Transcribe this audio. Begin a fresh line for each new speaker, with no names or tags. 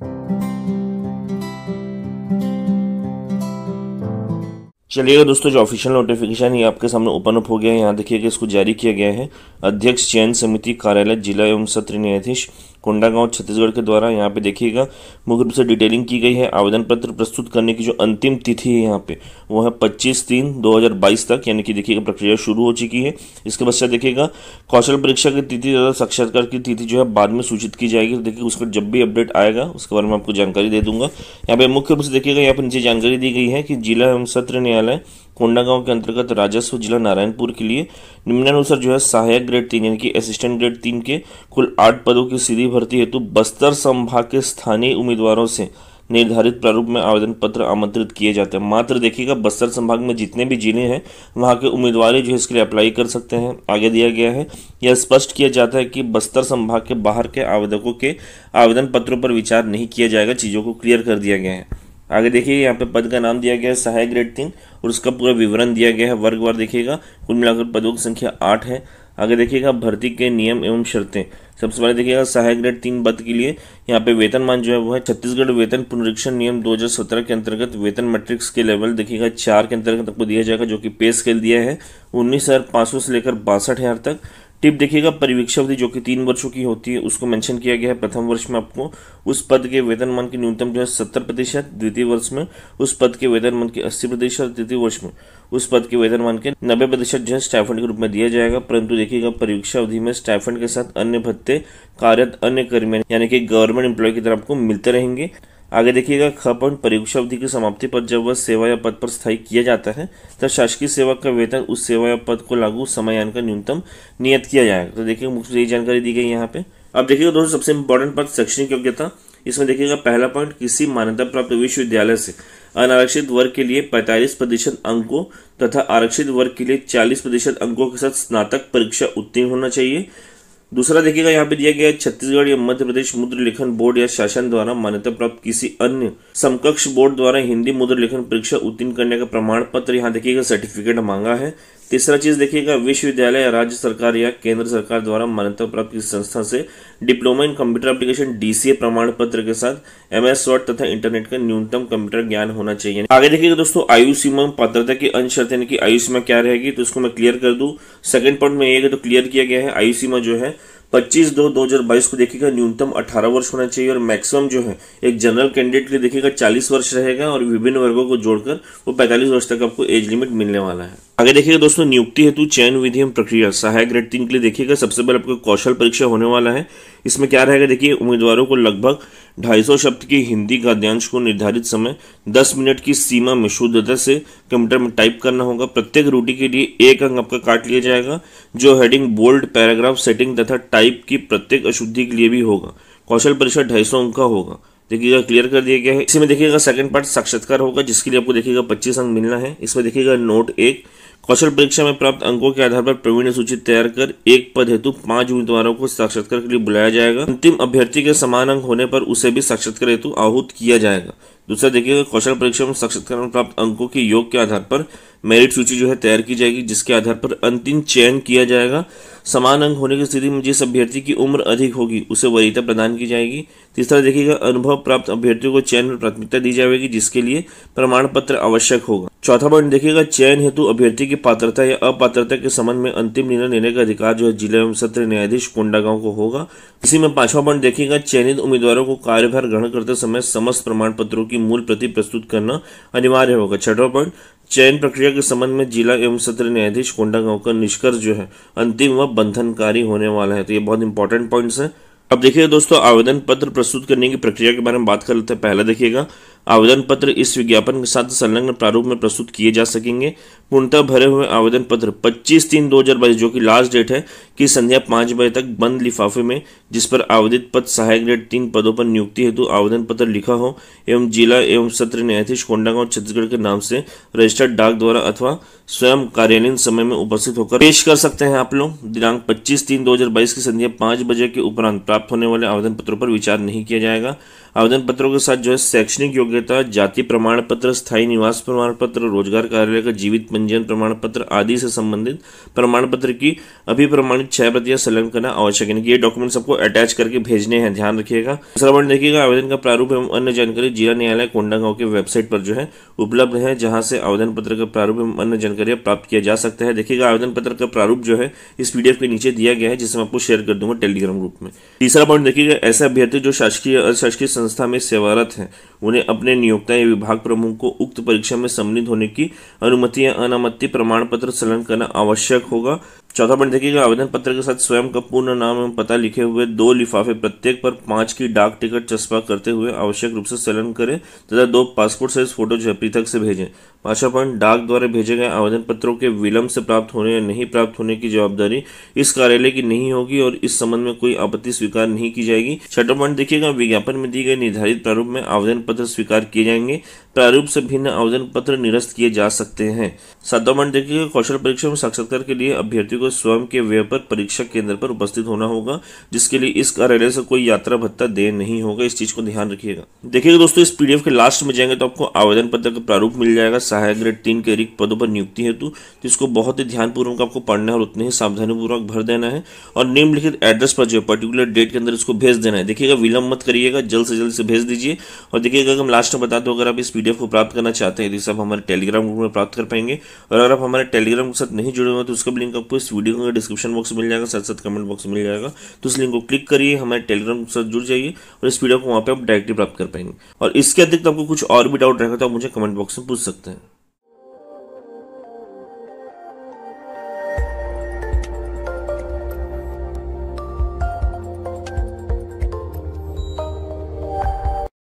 Thank you. चलिएगा दोस्तों जो ऑफिशियल नोटिफिकेशन ये आपके सामने ओपन अप हो गया है यहाँ देखिए इसको जारी किया गया है अध्यक्ष चयन समिति कार्यालय जिला एवं सत्र न्यायाधीश कोंडागांव छत्तीसगढ़ के द्वारा यहाँ पे देखिएगा मुख्य रूप से डिटेलिंग की गई है आवेदन पत्र प्रस्तुत करने की जो अंतिम तिथि है यहाँ पे वो है पच्चीस तीन दो तक यानी कि देखिएगा प्रक्रिया शुरू हो चुकी है इसके पश्चात देखिएगा कौशल परीक्षा की तिथि तथा साक्षात्कार की तिथि जो है बाद में सूचित की जाएगी देखिए तो देखिए उसका जब भी अपडेट आएगा उसके बारे में आपको जानकारी दे दूंगा यहाँ पे मुख्य रूप से देखिएगा यहाँ पर नीचे जानकारी दी गई है कि जिला एवं सत्र न्यायालय कार्यालय कोंडागांव के अंतर्गत राजस्व जिला नारायणपुर के लिए निम्नानुसार जो है सहायक ग्रेड तीन यानी कि असिस्टेंट ग्रेड तीन के कुल आठ पदों की सीधी भर्ती हेतु बस्तर संभाग के स्थानीय उम्मीदवारों से निर्धारित प्रारूप में आवेदन पत्र आमंत्रित किए जाते हैं मात्र देखिएगा बस्तर संभाग में जितने भी जिले हैं वहाँ के उम्मीदवार जो इसके लिए अप्लाई कर सकते हैं आगे दिया गया है यह स्पष्ट किया जाता है कि बस्तर संभाग के बाहर के आवेदकों के आवेदन पत्रों पर विचार नहीं किया जाएगा चीज़ों को क्लियर कर दिया गया है आगे देखिए यहाँ पे पद का नाम दिया गया है सहायक ग्रेड तीन और उसका पूरा विवरण दिया गया है वर्ग वार देखिएगा कुल मिलाकर पदों की संख्या आठ है आगे देखिएगा भर्ती के नियम एवं शर्तें सबसे पहले देखिएगा सहायक ग्रेड तीन पद के लिए यहाँ पे वेतनमान जो है वो है छत्तीसगढ़ वेतन पुनरीक्षण नियम 2017 के अंतर्गत वेतन मैट्रिक्स के लेवल देखिएगा चार के अंतर्गत आपको दिया जाएगा जो कि पे स्केल दिया है उन्नीस से लेकर बासठ तक टिप देखिएगा परिवीक्षा अवधि जो कि तीन वर्षों की होती है उसको मेंशन किया गया है प्रथम वर्ष में आपको उस पद के वेतनमान की न्यूनतम जो है सत्तर प्रतिशत द्वितीय वर्ष में उस पद के वेतनमान के अस्सी प्रतिशत तृतीय वर्ष में उस पद के वेतनमान के नब्बे प्रतिशत जो है स्टाइफंड के रूप में दिया जाएगा परंतु देखिएगा परीक्षा अवधि में स्टाइफंड के साथ अन्य भत्ते कार्यरत अन्य कर्मियों यानी कि गवर्नमेंट एम्प्लॉय की तरफ आपको मिलते रहेंगे आगे देखिएगा खपन परीक्ष अवधि की समाप्ति पर जब वह सेवा या पद पर स्थायी किया जाता है तब शासकीय सेवक का वेतन उस सेवा या पद को लागू समयान का न्यूनतम नियत किया जाएगा तो देखिए मुख्य यही जानकारी दी गई यहाँ पे अब देखिएगा दोस्तों सबसे इम्पोर्टेंट पद शैक्षणिक योग्यता इसमें देखिएगा पहला पॉइंट किसी मान्यता प्राप्त विश्वविद्यालय से अनारक्षित वर्ग के लिए पैंतालीस प्रतिशत अंकों तथा आरक्षित वर्ग के लिए चालीस प्रतिशत अंकों के साथ स्नातक परीक्षा उत्तीर्ण होना चाहिए दूसरा देखिएगा यहाँ पे दिया गया है छत्तीसगढ़ या मध्य प्रदेश मुद्र लेखन बोर्ड या शासन द्वारा मान्यता प्राप्त किसी अन्य समकक्ष बोर्ड द्वारा हिंदी मुद्र लेखन परीक्षा उत्तीर्ण करने का प्रमाण पत्र यहाँ देखिएगा सर्टिफिकेट मांगा है तीसरा चीज़ देखिएगा विश्वविद्यालय या राज्य सरकार या केंद्र सरकार द्वारा मान्यता प्राप्त किसी संस्था से diploma in computer application DCA प्रमाण पत्र के साथ एमएस वर्ड तथा इंटरनेट का न्यूनतम कंप्यूटर ज्ञान होना चाहिए आगे देखिएगा दोस्तों आयु सीमा पात्रता की अंश शर्त यानी कि आयु सीमा क्या रहेगी तो इसको मैं क्लियर कर दू सेकेंड पॉइंट में ये तो क्लियर किया गया है आयु सीमा जो है 25 दो 2022 को देखिएगा न्यूनतम 18 वर्ष होना चाहिए और मैक्सिमम जो है एक जनरल कैंडिडेट के लिए देखिएगा 40 वर्ष रहेगा और विभिन्न वर्गों को जोड़कर वो 45 वर्ष तक आपको एज लिमिट मिलने वाला है आगे देखिएगा दोस्तों नियुक्ति हेतु चयन विधि एवं प्रक्रिया सहायक ग्रेड तीन के लिए देखिएगा सबसे पहले आपका कौशल परीक्षा होने वाला है इसमें क्या रहेगा देखिए उम्मीदवारों को लगभग 250 शब्द की हिंदी गाद्यांश को निर्धारित समय 10 मिनट की सीमा में शुद्धता से कंप्यूटर में टाइप करना होगा प्रत्येक रूटी के लिए एक अंक आपका काट लिया जाएगा जो हेडिंग बोल्ड पैराग्राफ सेटिंग तथा टाइप की प्रत्येक अशुद्धि के लिए भी होगा कौशल परीक्षा ढाई अंक का होगा देखिएगा क्लियर कर दिया गया है इसमें देखिएगा सेकंड पार्ट साक्षात्कार होगा जिसके लिए आपको देखिएगा पच्चीस अंक मिलना है इसमें देखिएगा नोट एक कौशल परीक्षा में प्राप्त अंकों के आधार पर प्रवीण सूची तैयार कर एक पद हेतु पांच उम्मीदवारों को साक्षात्कार के लिए बुलाया जाएगा अंतिम अभ्यर्थी के समान अंक होने पर उसे भी साक्षात्कार हेतु आहूत किया जाएगा दूसरा देखिएगा कौशल परीक्षा में साक्षात्कार में प्राप्त अंकों के योग के आधार पर मेरिट सूची जो है तैयार की जाएगी जिसके आधार पर अंतिम चयन किया जाएगा समान अंक होने की स्थिति में जिस अभ्यर्थी की उम्र अधिक होगी उसे वरीयता प्रदान की जाएगी तीसरा देखिएगा अनुभव प्राप्त अभ्यर्थियों को चयन में प्राथमिकता दी जाएगी जिसके लिए प्रमाण पत्र आवश्यक होगा चौथा पॉइंट देखिएगा चयन हेतु अभ्यर्थी की पात्रता या अपात्रता के संबंध में अंतिम निर्णय लेने का अधिकार जो है जिला एवं सत्र न्यायाधीश कोंडागांव को होगा इसी में पांचवा पॉइंट देखिएगा चयनित उम्मीदवारों को कार्यभार ग्रहण करते समय समस्त प्रमाण पत्रों की मूल प्रति प्रस्तुत करना अनिवार्य होगा छठवा पॉइंट चयन प्रक्रिया के संबंध में जिला एवं सत्र न्यायाधीश कोंडागांव का निष्कर्ष जो है अंतिम व बंधनकारी होने वाला है तो ये बहुत इंपॉर्टेंट पॉइंट्स है अब देखिए दोस्तों आवेदन पत्र प्रस्तुत करने की प्रक्रिया के बारे में बात कर लेते हैं पहला देखिएगा आवेदन पत्र इस विज्ञापन के साथ संलग्न प्रारूप में प्रस्तुत किए जा सकेंगे पूर्णतः भरे हुए आवेदन पत्र 25 तीन 2022 जो कि लास्ट डेट है कि संध्या पाँच बजे तक बंद लिफाफे में जिस पर आवेदित पद सहायक ग्रेड तीन पदों पर नियुक्ति हेतु आवेदन पत्र लिखा हो एवं जिला एवं सत्र न्यायाधीश कोंडागांव छत्तीसगढ़ के नाम से रजिस्टर्ड डाक द्वारा अथवा स्वयं कार्यालयीन समय में उपस्थित होकर पेश कर सकते हैं आप लोग दिनांक पच्चीस तीन दो की संध्या पांच बजे के उपरांत प्राप्त होने वाले आवेदन पत्रों पर विचार नहीं किया जाएगा आवेदन पत्रों के साथ जो है शैक्षणिक योग योग्यता जाति प्रमाण पत्र स्थायी निवास प्रमाण पत्र रोजगार कार्यालय का जीवित पंजीयन प्रमाण पत्र आदि से संबंधित प्रमाण पत्र की अभी प्रमाणित छह प्रतियां संलग्न करना आवश्यक है ये डॉक्यूमेंट सबको अटैच करके भेजने हैं ध्यान रखिएगा श्रवण देखिएगा आवेदन का प्रारूप एवं अन्य जानकारी जिला न्यायालय कोंडागांव के वेबसाइट पर जो है उपलब्ध है जहां से आवेदन पत्र का प्रारूप एवं अन्य जानकारी प्राप्त किया जा सकता है देखिएगा आवेदन पत्र का प्रारूप जो है इस पीडीएफ के नीचे दिया गया है जिसे मैं आपको शेयर कर दूंगा टेलीग्राम ग्रुप में तीसरा पॉइंट देखिएगा ऐसे अभ्यर्थी जो शासकीय अर्धशासकीय संस्था में सेवारत है उन्हें अब अपने नियोक्ता या विभाग प्रमुख को उक्त परीक्षा में सम्मिलित होने की अनुमति या अनामति प्रमाण पत्र संलग्न करना आवश्यक होगा चौथा पॉइंट देखिएगा आवेदन पत्र के साथ स्वयं का पूर्ण नाम एवं पता लिखे हुए दो लिफाफे प्रत्येक पर पांच की डाक टिकट चस्पा करते हुए आवश्यक रूप से चलन करें तथा दो पासपोर्ट साइज फोटो पृथक से भेजें पॉइंट डाक द्वारा भेजे गए आवेदन पत्रों के विलंब से प्राप्त होने या नहीं प्राप्त होने की जवाबदारी इस कार्यालय की नहीं होगी और इस संबंध में कोई आपत्ति स्वीकार नहीं की जाएगी छठा पॉइंट देखिएगा विज्ञापन में दी गई निर्धारित प्रारूप में आवेदन पत्र स्वीकार किए जाएंगे प्रारूप से भिन्न आवेदन पत्र निरस्त किए जा सकते हैं सातवा पॉइंट देखिएगा कौशल परीक्षा में साक्षात्कार के लिए अभ्यर्थी को स्वयं के व्यय पर परीक्षा केंद्र पर उपस्थित होना होगा जिसके लिए इस कार्यालय से कोई यात्रा भत्ता देय नहीं होगा इस चीज को ध्यान रखिएगा देखिएगा दोस्तों इस पीडीएफ के लास्ट में जाएंगे तो आपको आवेदन पत्र का प्रारूप मिल जाएगा सहायक ग्रेड तीन के रिक्त पदों पर नियुक्ति हेतु तो इसको बहुत ही ध्यानपूर्वक आपको पढ़ना है और उतने ही सावधानीपूर्वक भर देना है और निम्नलिखित एड्रेस पर जो है पर्टिकुलर डेट के अंदर इसको भेज देना है देखिएगा विलंब मत करिएगा जल्द से जल्द से भेज दीजिए और देखिएगा हम लास्ट में बता दो अगर आप इस पीडीएफ को प्राप्त करना चाहते हैं तो सब आप हमारे टेलीग्राम ग्रुप में प्राप्त कर पाएंगे और अगर आप हमारे टेलीग्राम के साथ नहीं जुड़े हुए तो उसका लिंक आपको इस वीडियो के डिस्क्रिप्शन बॉक्स मिल जाएगा साथ साथ कमेंट बॉक्स में मिल जाएगा तो उस लिंक को क्लिक करिए हमारे टेलीग्राम के साथ जुड़ जाइए और इस पीडीएफ को वहाँ पर आप डायरेक्टली प्राप्त कर पाएंगे और इसके अतिरिक्त आपको कुछ और भी डाउट रहेगा तो आप मुझे कमेंट बॉक्स में पूछ सकते हैं